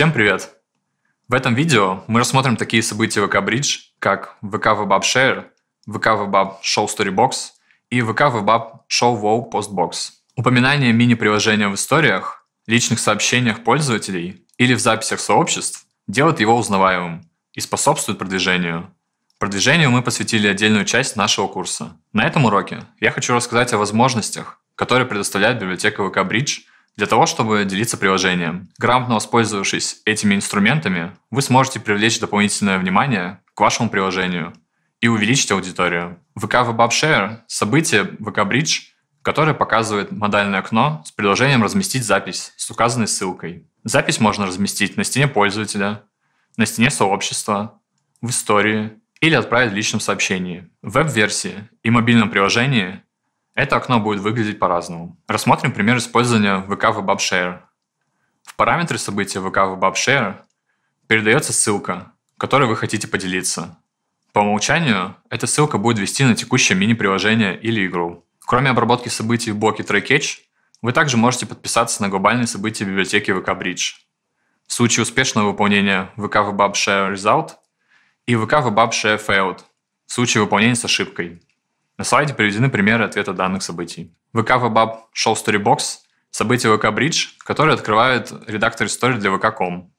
Всем привет! В этом видео мы рассмотрим такие события ВК Bridge, как ВК Webab Share, ВК Webab Show Storybox и ВК Webab Show Wow Postbox. Упоминание мини-приложения в историях, личных сообщениях пользователей или в записях сообществ делает его узнаваемым и способствует продвижению. Продвижению мы посвятили отдельную часть нашего курса. На этом уроке я хочу рассказать о возможностях, которые предоставляет библиотека ВК Bridge для того, чтобы делиться приложением. Грамотно воспользовавшись этими инструментами, вы сможете привлечь дополнительное внимание к вашему приложению и увеличить аудиторию. ВК Web Share – событие ВК Bridge, которое показывает модальное окно с предложением разместить запись с указанной ссылкой. Запись можно разместить на стене пользователя, на стене сообщества, в истории или отправить в личном сообщении. В веб-версии и мобильном приложении это окно будет выглядеть по-разному. Рассмотрим пример использования VK Webab Share. В параметры события VK Webab Share передается ссылка, которой вы хотите поделиться. По умолчанию эта ссылка будет вести на текущее мини-приложение или игру. Кроме обработки событий в блоке TryCatch, вы также можете подписаться на глобальные события библиотеки VK Bridge. В случае успешного выполнения VK Share Result и VK Share Failed в случае выполнения с ошибкой – на слайде приведены примеры ответа данных событий. VK WebApp Show Storybox – событие VK Bridge, которое открывает редактор истории для VK.com.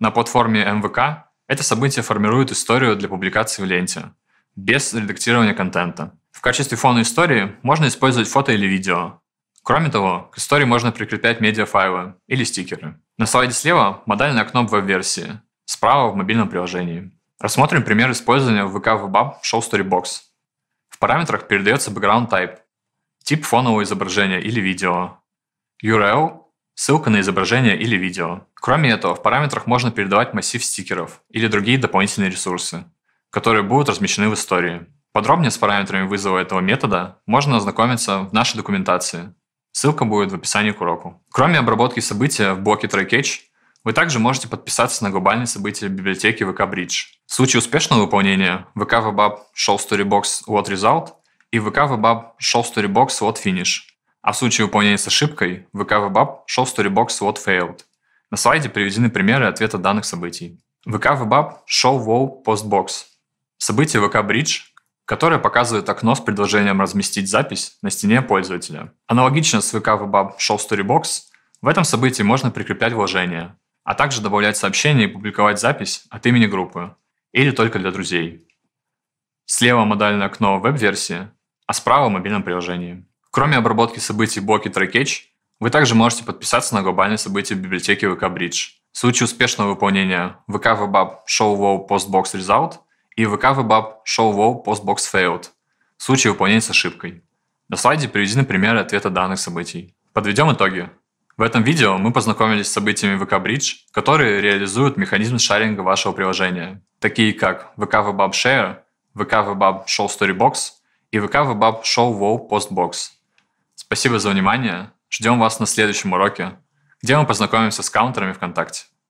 На платформе МВК это событие формирует историю для публикации в ленте, без редактирования контента. В качестве фона истории можно использовать фото или видео. Кроме того, к истории можно прикреплять медиафайлы или стикеры. На слайде слева модальное окно в веб-версии, справа в мобильном приложении. Рассмотрим пример использования в VK WebApp Show Storybox параметрах передается background type, тип фонового изображения или видео, URL ссылка на изображение или видео. Кроме этого, в параметрах можно передавать массив стикеров или другие дополнительные ресурсы, которые будут размещены в истории. Подробнее с параметрами вызова этого метода можно ознакомиться в нашей документации. Ссылка будет в описании к уроку. Кроме обработки события в блоке TryCatch, вы также можете подписаться на глобальные события библиотеки VK Bridge. В случае успешного выполнения VK VBAB Show Storybox What Result и VK VBAB Show Storybox What Finish, а в случае выполнения с ошибкой VK VBAB Show Storybox What Failed. На слайде приведены примеры ответа данных событий. VK VBAB Show Wow Postbox – событие VK Bridge, которое показывает окно с предложением разместить запись на стене пользователя. Аналогично с VK VBAB Show Storybox, в этом событии можно прикреплять вложения, а также добавлять сообщения и публиковать запись от имени группы или только для друзей. Слева модальное окно веб-версии, а справа в мобильном приложении. Кроме обработки событий блоки TrackEdge, вы также можете подписаться на глобальные события в библиотеке VK Bridge. В случае успешного выполнения VK WebApp Show Wow Postbox Result и VK WebApp Show Wow Postbox Failed в случае выполнения с ошибкой. На слайде приведены примеры ответа данных событий. Подведем итоги. В этом видео мы познакомились с событиями VK Bridge, которые реализуют механизм шаринга вашего приложения, такие как VK VBub Share, VK VBub Show Storybox и VK VBub Show Wow Postbox. Спасибо за внимание. Ждем вас на следующем уроке, где мы познакомимся с каунтерами ВКонтакте.